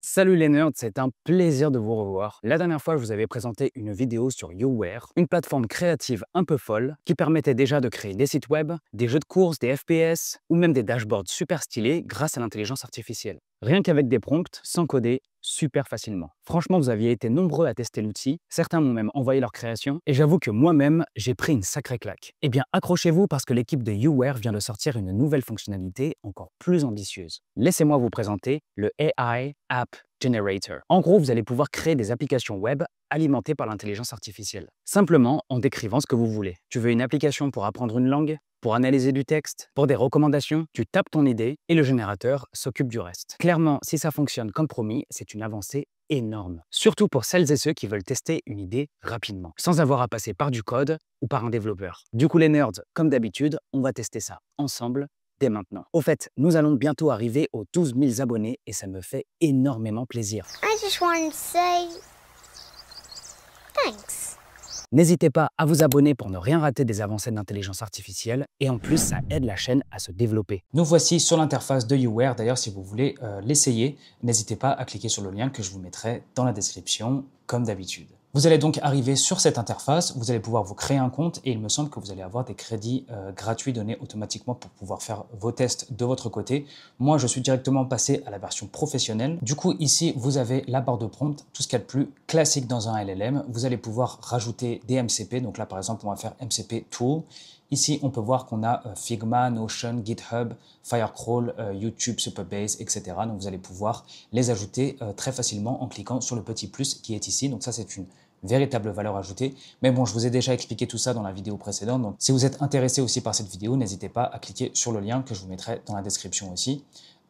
Salut les nerds, c'est un plaisir de vous revoir. La dernière fois, je vous avais présenté une vidéo sur YouWare, une plateforme créative un peu folle qui permettait déjà de créer des sites web, des jeux de course, des FPS ou même des dashboards super stylés grâce à l'intelligence artificielle. Rien qu'avec des prompts, sans coder, super facilement. Franchement, vous aviez été nombreux à tester l'outil, certains m'ont même envoyé leur création, et j'avoue que moi-même, j'ai pris une sacrée claque. Eh bien, accrochez-vous parce que l'équipe de YouWare vient de sortir une nouvelle fonctionnalité encore plus ambitieuse. Laissez-moi vous présenter le AI App Generator. En gros, vous allez pouvoir créer des applications web alimentées par l'intelligence artificielle, simplement en décrivant ce que vous voulez. Tu veux une application pour apprendre une langue pour analyser du texte, pour des recommandations, tu tapes ton idée et le générateur s'occupe du reste. Clairement, si ça fonctionne comme promis, c'est une avancée énorme, surtout pour celles et ceux qui veulent tester une idée rapidement, sans avoir à passer par du code ou par un développeur. Du coup les nerds, comme d'habitude, on va tester ça ensemble dès maintenant. Au fait, nous allons bientôt arriver aux 12 000 abonnés et ça me fait énormément plaisir. I just want to say thanks. N'hésitez pas à vous abonner pour ne rien rater des avancées d'intelligence artificielle et en plus ça aide la chaîne à se développer. Nous voici sur l'interface de Uware d'ailleurs si vous voulez euh, l'essayer, n'hésitez pas à cliquer sur le lien que je vous mettrai dans la description comme d'habitude. Vous allez donc arriver sur cette interface, vous allez pouvoir vous créer un compte et il me semble que vous allez avoir des crédits euh, gratuits donnés automatiquement pour pouvoir faire vos tests de votre côté. Moi, je suis directement passé à la version professionnelle. Du coup, ici, vous avez la barre de prompt, tout ce qu'il y a de plus classique dans un LLM. Vous allez pouvoir rajouter des MCP. Donc là, par exemple, on va faire MCP Tool Ici, on peut voir qu'on a euh, Figma, Notion, GitHub, Firecrawl, euh, YouTube, Superbase, etc. Donc vous allez pouvoir les ajouter euh, très facilement en cliquant sur le petit plus qui est ici. Donc ça, c'est une véritable valeur ajoutée. Mais bon, je vous ai déjà expliqué tout ça dans la vidéo précédente. Donc si vous êtes intéressé aussi par cette vidéo, n'hésitez pas à cliquer sur le lien que je vous mettrai dans la description aussi.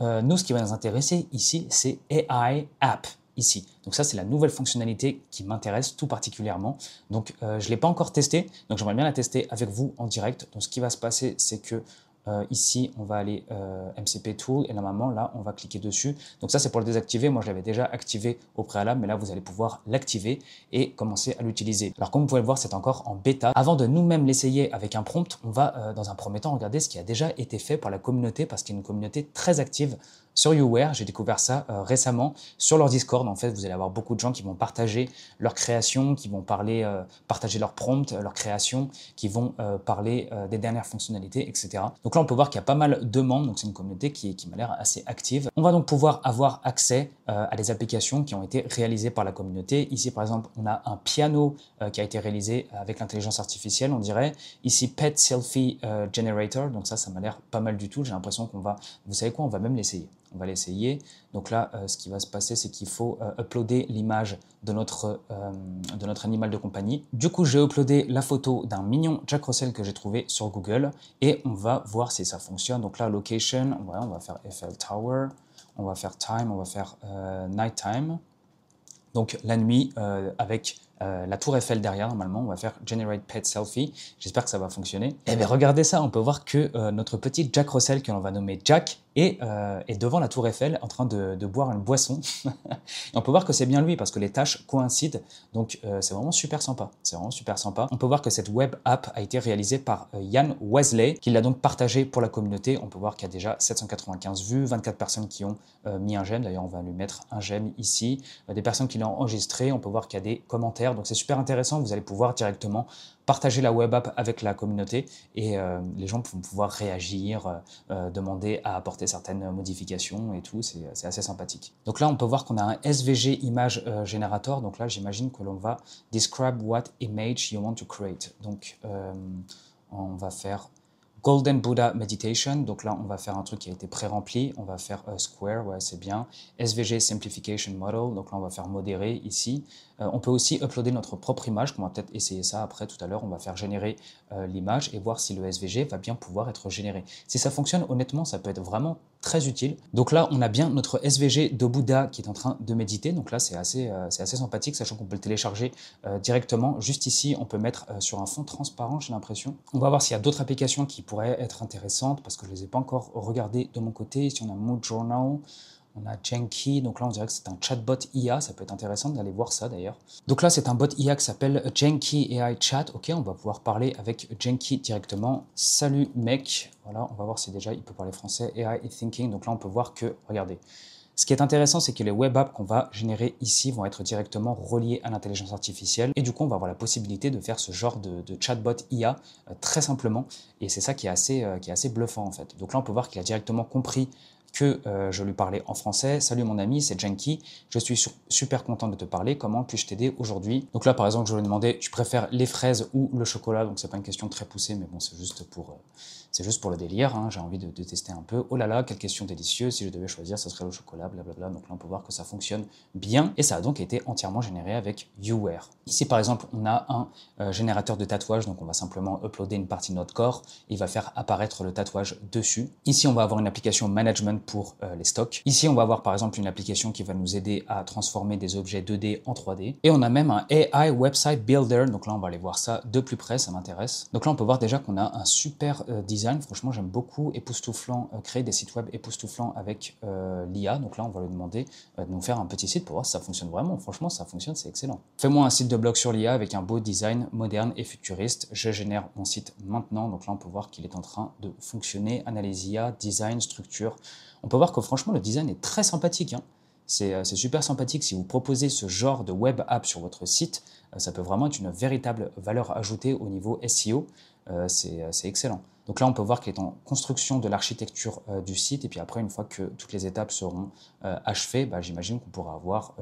nous, ce qui va nous intéresser ici, c'est AI App ici. Donc ça, c'est la nouvelle fonctionnalité qui m'intéresse tout particulièrement. Donc euh, je ne l'ai pas encore testé donc j'aimerais bien la tester avec vous en direct. Donc ce qui va se passer, c'est que euh, ici, on va aller euh, MCP Tool et normalement, là, on va cliquer dessus. Donc ça, c'est pour le désactiver. Moi, je l'avais déjà activé au préalable, mais là, vous allez pouvoir l'activer et commencer à l'utiliser. Alors, comme vous pouvez le voir, c'est encore en bêta. Avant de nous-mêmes l'essayer avec un prompt, on va, dans un premier temps, regarder ce qui a déjà été fait par la communauté parce qu'il y a une communauté très active sur YouWare. J'ai découvert ça euh, récemment sur leur Discord. En fait, vous allez avoir beaucoup de gens qui vont partager leurs créations, qui vont parler, euh, partager leurs prompts, euh, leurs créations, qui vont parler des dernières fonctionnalités, etc. Donc là, on peut voir qu'il y a pas mal de membres. Donc c'est une communauté qui, qui m'a l'air assez active. On va donc pouvoir avoir accès à des applications qui ont été réalisées par la communauté. Ici, par exemple, on a un piano qui a été réalisé avec l'intelligence artificielle, on dirait. Ici, Pet Selfie Generator. Donc ça, ça m'a l'air pas mal du tout. J'ai l'impression qu'on va, vous savez quoi, on va même l'essayer on va l'essayer. Donc là, euh, ce qui va se passer, c'est qu'il faut euh, uploader l'image de, notre, euh, de notre animal de compagnie. Du coup, j'ai uploadé la photo d'un mignon Jack Russell que j'ai trouvé sur Google et on va voir si ça fonctionne. Donc là, location, on va faire FL Tower, on va faire time, on va faire night time. Donc la nuit avec la tour Eiffel derrière normalement, on va faire Generate Pet Selfie, j'espère que ça va fonctionner. Et eh bien regardez ça, on peut voir que notre petit Jack Russell que l'on va nommer Jack euh, et devant la tour Eiffel en train de, boire une boisson. on peut voir que c'est bien lui parce que les tâches coïncident, donc euh, c'est vraiment super sympa. C'est vraiment super sympa. On peut voir que cette web app a été réalisée par Yann euh, Wesley, qui l'a donc partagée pour la communauté. On peut voir qu'il y a déjà 795 vues, 24 personnes qui ont mis un j'aime. D'ailleurs, on va lui mettre un j'aime ici. des personnes qui l'ont enregistré. On peut voir qu'il y a des commentaires, donc c'est super intéressant. Vous allez pouvoir directement partager la web app avec la communauté et euh, les gens vont pouvoir réagir, euh, euh, demander à apporter certaines modifications et tout. C'est assez sympathique. Donc là, on peut voir qu'on a un SVG Image Generator. Donc là, j'imagine que l'on va describe what image you want to create. Donc on va faire Golden Buddha Meditation, donc là on va faire un truc qui a été pré-rempli, on va faire Square, ouais c'est bien. SVG Simplification Model, donc là on va faire modérer ici. Euh, on peut aussi uploader notre propre image, on va peut-être essayer ça après tout à l'heure, on va faire générer euh, l'image et voir si le SVG va bien pouvoir être généré. Si ça fonctionne, honnêtement, ça peut être vraiment très utile. Donc là, on a bien notre SVG de Bouddha qui est en train de méditer. Donc là, c'est assez, euh, assez sympathique, sachant qu'on peut le télécharger directement. Juste ici, on peut mettre sur un fond transparent, j'ai l'impression. On va voir s'il y a d'autres applications qui pourraient être intéressantes, parce que je ne les ai pas encore regardées de mon côté. Si on a Mood Journal, on a Jenky donc là on dirait que c'est un chatbot IA, ça peut être intéressant d'aller voir ça d'ailleurs. Donc là c'est un bot IA qui s'appelle Jenky AI Chat, ok on va pouvoir parler avec Jenky directement. Salut mec, voilà on va voir si déjà il peut parler français, AI Thinking, donc là on peut voir que, regardez, ce qui est intéressant, c'est que les web apps qu'on va générer ici vont être directement reliées à l'intelligence artificielle. Et du coup, on va avoir la possibilité de faire ce genre de, chatbot IA euh, très simplement. Et c'est ça qui est, assez, euh, qui est assez bluffant en fait. Donc là, on peut voir qu'il a directement compris que euh, je lui parlais en français. Salut mon ami, c'est Janky, je suis super content de te parler, comment puis-je t'aider aujourd'hui Donc là par exemple, je lui demandais, tu préfères les fraises ou le chocolat Donc c'est pas une question très poussée, mais bon, c'est juste pour... Euh, c'est juste pour le délire, hein, j'ai envie de, tester un peu. Oh là là, quelle question délicieuse, si je devais choisir, ce serait le chocolat, blablabla. Donc là, on peut voir que ça fonctionne bien. Et ça a donc été entièrement généré avec YouWare. Ici, par exemple, on a un euh, générateur de tatouage, donc on va simplement uploader une partie de notre corps. Il va faire apparaître le tatouage dessus. Ici, on va avoir une application management pour euh, les stocks. Ici, on va avoir par exemple une application qui va nous aider à transformer des objets 2D en 3D. Et on a même un AI Website Builder. Donc là, on va aller voir ça de plus près, ça m'intéresse. Donc là, on peut voir déjà qu'on a un super euh, design franchement, j'aime beaucoup époustouflant, euh, créer des sites web époustouflants avec euh, l'IA. Donc là, on va lui demander euh, de nous faire un petit site pour voir si ça fonctionne vraiment. Franchement, ça fonctionne, c'est excellent. Fais-moi un site de blog sur l'IA avec un beau design moderne et futuriste. Je génère mon site maintenant. Donc là, on peut voir qu'il est en train de fonctionner. Analyse IA, design, structure. On peut voir que franchement, le design est très sympathique. Hein. C'est super sympathique si vous proposez ce genre de web app sur votre site. Ça peut vraiment être une véritable valeur ajoutée au niveau SEO. C'est excellent. Donc là, on peut voir qu'il est en construction de l'architecture euh, du site. Et puis après, une fois que toutes les étapes seront euh, achevées, bah, j'imagine qu'on pourra avoir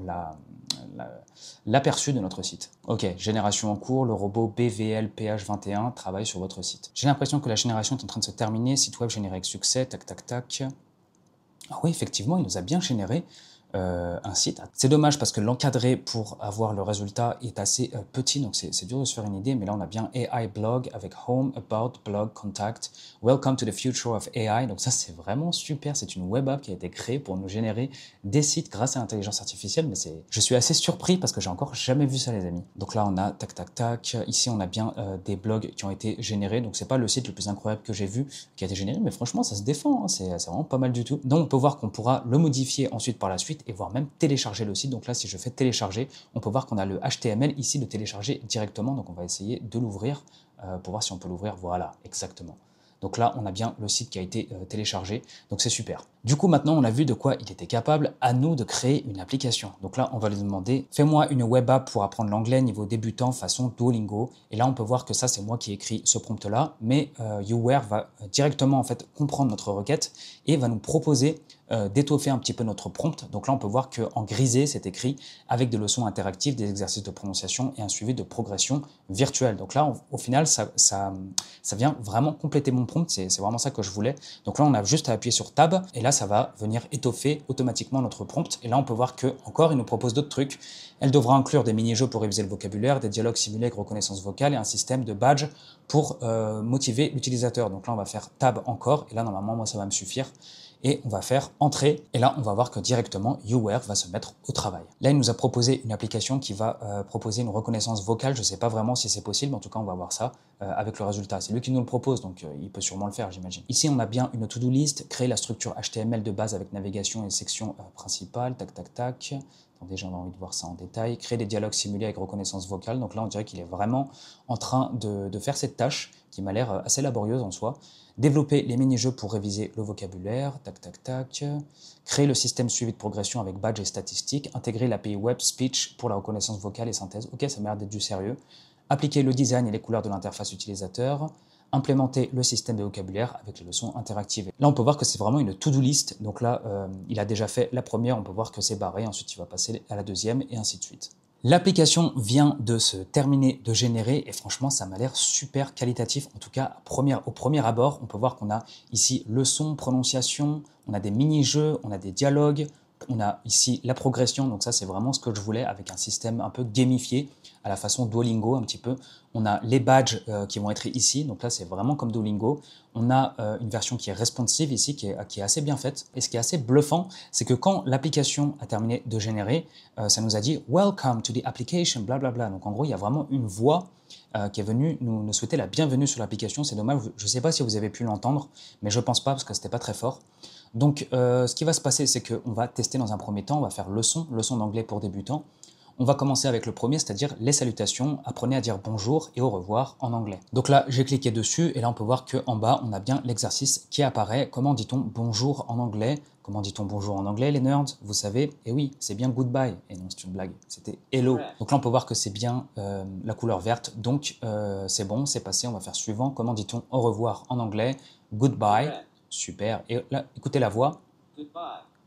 l'aperçu de notre site. Ok, génération en cours, le robot BVLPH21 travaille sur votre site. J'ai l'impression que la génération est en train de se terminer. Site web généré avec succès, tac, tac, tac. Ah oui, effectivement, il nous a bien généré euh, un site. C'est dommage parce que l'encadré pour avoir le résultat est assez euh, petit, donc c'est dur de se faire une idée, mais là on a bien AI blog avec home, about, blog, contact, welcome to the future of AI. Donc ça c'est vraiment super, c'est une web app qui a été créée pour nous générer des sites grâce à l'intelligence artificielle, mais je suis assez surpris parce que j'ai encore jamais vu ça les amis. Donc là on a tac tac tac, ici on a bien euh, des blogs qui ont été générés, donc c'est pas le site le plus incroyable que j'ai vu qui a été généré, mais franchement ça se défend, hein. c'est vraiment pas mal du tout. Donc on peut voir qu'on pourra le modifier ensuite par la suite et voire même télécharger le site. Donc là, si je fais télécharger, on peut voir qu'on a le HTML ici de télécharger directement. Donc on va essayer de l'ouvrir euh, pour voir si on peut l'ouvrir. Voilà, exactement. Donc là, on a bien le site qui a été euh, téléchargé, donc c'est super. Du coup, maintenant, on a vu de quoi il était capable, à nous de créer une application. Donc là, on va lui demander, fais-moi une web app pour apprendre l'anglais niveau débutant façon Duolingo. Et là, on peut voir que ça, c'est moi qui ai écrit ce prompt-là, mais euh, YouWare va directement en fait comprendre notre requête et va nous proposer euh, d'étoffer un petit peu notre prompt. Donc là, on peut voir qu'en grisé, c'est écrit avec des leçons interactives, des exercices de prononciation et un suivi de progression virtuelle. Donc là, au final, ça, ça, vient vraiment compléter mon prompt. C'est vraiment ça que je voulais. Donc là, on a juste à appuyer sur Tab et là, ça va venir étoffer automatiquement notre prompt. Et là, on peut voir que encore, il nous propose d'autres trucs. Elle devra inclure des mini-jeux pour réviser le vocabulaire, des dialogues simulés avec reconnaissance vocale et un système de badge pour euh, motiver l'utilisateur. Donc là, on va faire Tab encore. Et là, normalement, moi, ça va me suffire et on va faire entrer. Et là, on va voir que directement, YouWare va se mettre au travail. Là, il nous a proposé une application qui va euh, proposer une reconnaissance vocale. Je ne sais pas vraiment si c'est possible, mais en tout cas, on va voir ça euh, avec le résultat. C'est lui qui nous le propose, donc euh, il peut sûrement le faire, j'imagine. Ici, on a bien une to-do list, créer la structure HTML de base avec navigation et section principale, tac, tac, tac. on a envie de voir ça en détail. Créer des dialogues simulés avec reconnaissance vocale. Donc là, on dirait qu'il est vraiment en train de faire cette tâche qui m'a l'air euh, assez laborieuse en soi. Développer les mini-jeux pour réviser le vocabulaire, tac tac tac. Créer le système suivi de progression avec badge et statistiques. Intégrer l'API Web Speech pour la reconnaissance vocale et synthèse. Ok, ça m'a l'air d'être du sérieux. Appliquer le design et les couleurs de l'interface utilisateur implémenter le système de vocabulaire avec les leçons interactives. Là, on peut voir que c'est vraiment une to-do list. Donc là, euh, il a déjà fait la première, on peut voir que c'est barré, ensuite il va passer à la deuxième et ainsi de suite. L'application vient de se terminer de générer et franchement ça m'a l'air super qualitatif. En tout cas au premier abord on peut voir qu'on a ici le son, prononciation, on a des mini-jeux, on a des dialogues, on a ici la progression, donc ça c'est vraiment ce que je voulais avec un système un peu gamifié à la façon Duolingo un petit peu. On a les badges euh, qui vont être ici, donc là c'est vraiment comme Duolingo. On a euh, une version qui est responsive ici, qui est, assez bien faite. Et ce qui est assez bluffant, c'est que quand l'application a terminé de générer, euh, ça nous a dit « Welcome to the application », blablabla. Donc en gros, il y a vraiment une voix qui est venue nous, souhaiter la bienvenue sur l'application. C'est dommage, je ne sais pas si vous avez pu l'entendre, mais je ne pense pas parce que ce n'était pas très fort. Donc, euh, ce qui va se passer, c'est qu'on va tester dans un premier temps, on va faire leçon, leçon d'anglais pour débutants. On va commencer avec le premier, c'est-à-dire les salutations. Apprenez à dire bonjour et au revoir en anglais. Donc là, j'ai cliqué dessus et là, on peut voir qu'en bas, on a bien l'exercice qui apparaît. Comment dit-on bonjour en anglais Comment dit-on bonjour en anglais, les nerds Vous savez Et eh oui, c'est bien goodbye. Et eh non, c'est une blague. C'était hello. Donc là, on peut voir que c'est bien euh, la couleur verte. Donc, euh, c'est bon, c'est passé. On va faire suivant. Comment dit-on au revoir en anglais Goodbye. Super. Et là, écoutez la voix.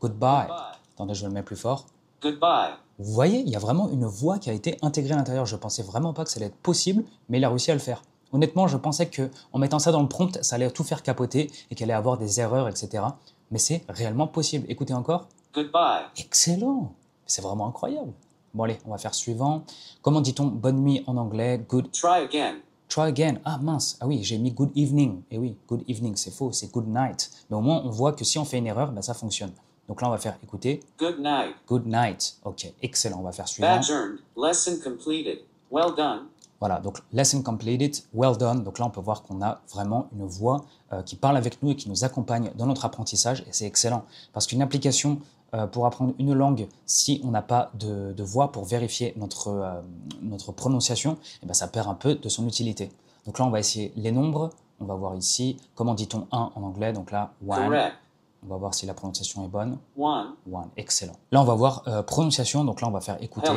Goodbye. Attendez, je le mets plus fort. Goodbye. Vous voyez, il y a vraiment une voix qui a été intégrée à l'intérieur. Je ne pensais vraiment pas que ça allait être possible, mais il a réussi à le faire. Honnêtement, je pensais que en mettant ça dans le prompt, ça allait tout faire capoter et qu'elle allait avoir des erreurs, etc. Mais c'est réellement possible. Écoutez encore. Goodbye. Excellent. C'est vraiment incroyable. Bon allez, on va faire suivant. Comment dit-on bonne nuit en anglais Good. Try again. Try again. Ah mince, ah oui, j'ai mis good evening. Et eh oui, good evening, c'est faux, c'est good night. Mais au moins, on voit que si on fait une erreur, ben, ça fonctionne. Donc là, on va faire écouter. Good night. Good night. Ok, excellent. On va faire suivant. Badge Lesson completed. Well done. Voilà, donc lesson completed, well done. Donc là, on peut voir qu'on a vraiment une voix euh, qui parle avec nous et qui nous accompagne dans notre apprentissage. Et c'est excellent. Parce qu'une application euh, pour apprendre une langue, si on n'a pas de, voix pour vérifier notre, euh, prononciation, et eh ben ça perd un peu de son utilité. Donc là, on va essayer les nombres. On va voir ici comment dit-on 1 en anglais. Donc là, one. On va voir si la prononciation est bonne. One. excellent. Là, on va voir euh, prononciation. Donc là, on va faire écouter.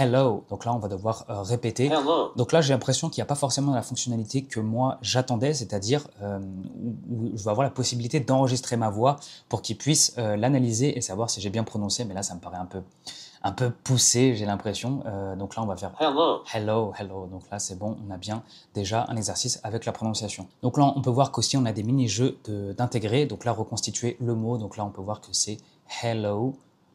Hello. Donc là, on va devoir euh, répéter. Hello. Donc là, j'ai l'impression qu'il n'y a pas forcément la fonctionnalité que moi j'attendais, c'est-à-dire euh, je vais avoir la possibilité d'enregistrer ma voix pour qu'il puisse l'analyser et savoir si j'ai bien prononcé. Mais là, ça me paraît un peu un peu poussé, j'ai l'impression. Euh, donc là, on va faire hello, hello, hello. Donc là, c'est bon, on a bien déjà un exercice avec la prononciation. Donc là, on peut voir qu'aussi, on a des mini-jeux d'intégrer. Donc là, reconstituer le mot. Donc là, on peut voir que c'est hello.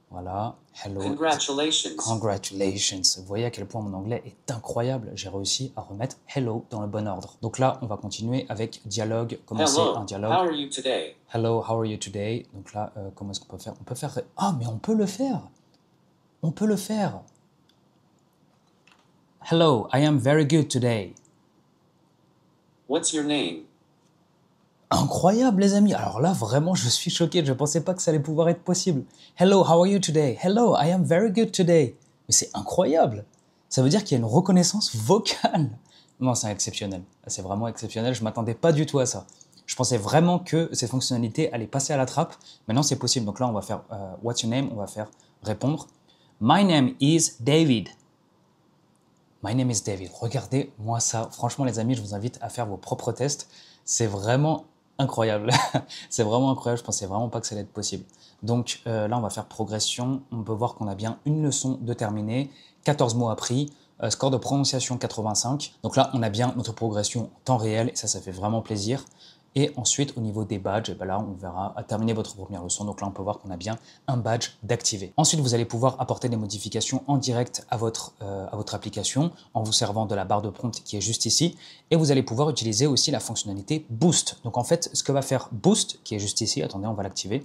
Voilà, hello. Congratulations. Congratulations. Vous voyez à quel point mon anglais est incroyable. J'ai réussi à remettre hello dans le bon ordre. Donc là, on va continuer avec dialogue. Commencer un dialogue. How are you today? Hello, how are you today? Donc là, euh, comment est-ce qu'on peut faire On peut faire. Ah, mais on peut le faire on peut le faire. Hello, I am very good today. What's your name? Incroyable, les amis. Alors là, vraiment, je suis choqué. Je ne pensais pas que ça allait pouvoir être possible. Hello, how are you today? Hello, I am very good today. Mais c'est incroyable. Ça veut dire qu'il y a une reconnaissance vocale. Non, c'est exceptionnel. C'est vraiment exceptionnel. Je ne m'attendais pas du tout à ça. Je pensais vraiment que ces fonctionnalités allaient passer à la trappe. Maintenant, c'est possible. Donc là, on va faire euh, What's your name On va faire répondre. My name is David. My name is David. Regardez-moi ça. Franchement, les amis, je vous invite à faire vos propres tests. C'est vraiment incroyable. c'est vraiment incroyable. Je pensais vraiment pas que ça allait être possible. Donc euh, là, on va faire progression. On peut voir qu'on a bien une leçon de terminée, 14 mots appris, euh, score de prononciation 85. Donc là, on a bien notre progression en temps réel. Et ça, ça fait vraiment plaisir. Et ensuite, au niveau des badges, eh ben là, on verra à terminer votre première leçon. Donc là, on peut voir qu'on a bien un badge d'activer. Ensuite, vous allez pouvoir apporter des modifications en direct à votre, euh, à votre application en vous servant de la barre de prompt qui est juste ici. Et vous allez pouvoir utiliser aussi la fonctionnalité Boost. Donc en fait, ce que va faire Boost, qui est juste ici, attendez, on va l'activer,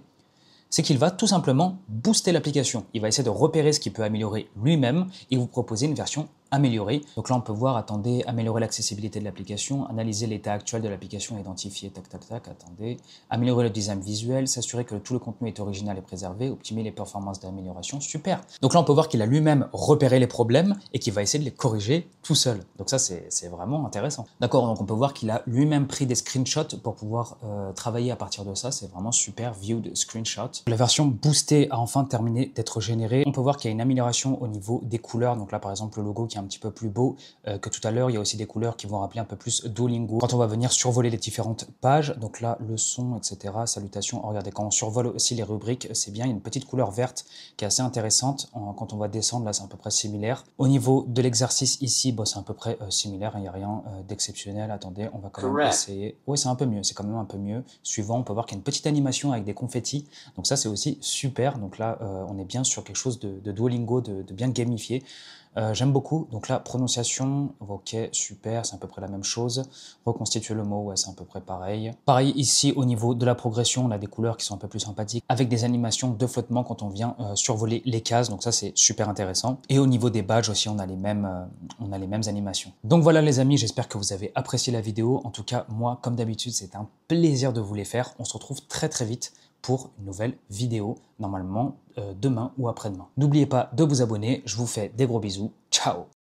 c'est qu'il va tout simplement booster l'application. Il va essayer de repérer ce qu'il peut améliorer lui-même et vous proposer une version améliorer. Donc là, on peut voir, attendez, améliorer l'accessibilité de l'application, analyser l'état actuel de l'application, identifier, tac, tac, tac, attendez, améliorer le design visuel, s'assurer que tout le contenu est original et préservé, optimiser les performances d'amélioration, super. Donc là, on peut voir qu'il a lui-même repéré les problèmes et qu'il va essayer de les corriger tout seul. Donc ça, c'est vraiment intéressant. D'accord, donc on peut voir qu'il a lui-même pris des screenshots pour pouvoir euh, travailler à partir de ça. C'est vraiment super, viewed screenshot. La version boostée a enfin terminé d'être générée. On peut voir qu'il y a une amélioration au niveau des couleurs. Donc là, par exemple, le logo qui est un petit peu plus beau euh, que tout à l'heure. Il y a aussi des couleurs qui vont rappeler un peu plus Duolingo. Quand on va venir survoler les différentes pages, donc là, le son, etc., salutations. Oh, regardez, quand on survole aussi les rubriques, c'est bien. Il y a une petite couleur verte qui est assez intéressante. quand on va descendre, là, c'est à peu près similaire. Au niveau de l'exercice ici, c'est à peu près euh, similaire. Il n'y a rien euh, d'exceptionnel. Attendez, on va quand même essayer. Oui, c'est un peu mieux. C'est quand même un peu mieux. Suivant, on peut voir qu'il y a une petite animation avec des confettis. Donc ça, c'est aussi super. Donc là, on est bien sur quelque chose de, de Duolingo, de bien gamifié. Euh, j'aime beaucoup. Donc là, prononciation, ok, super, c'est à peu près la même chose. Reconstituer le mot, ouais, c'est à peu près pareil. Pareil ici, au niveau de la progression, on a des couleurs qui sont un peu plus sympathiques, avec des animations de flottement quand on vient euh, survoler les cases. Donc ça, c'est super intéressant. Et au niveau des badges aussi, on a les mêmes, euh, on a les mêmes animations. Donc voilà les amis, j'espère que vous avez apprécié la vidéo. En tout cas, moi, comme d'habitude, c'est un plaisir de vous les faire. On se retrouve très très vite pour une nouvelle vidéo, normalement euh, demain ou après-demain. N'oubliez pas de vous abonner, je vous fais des gros bisous, ciao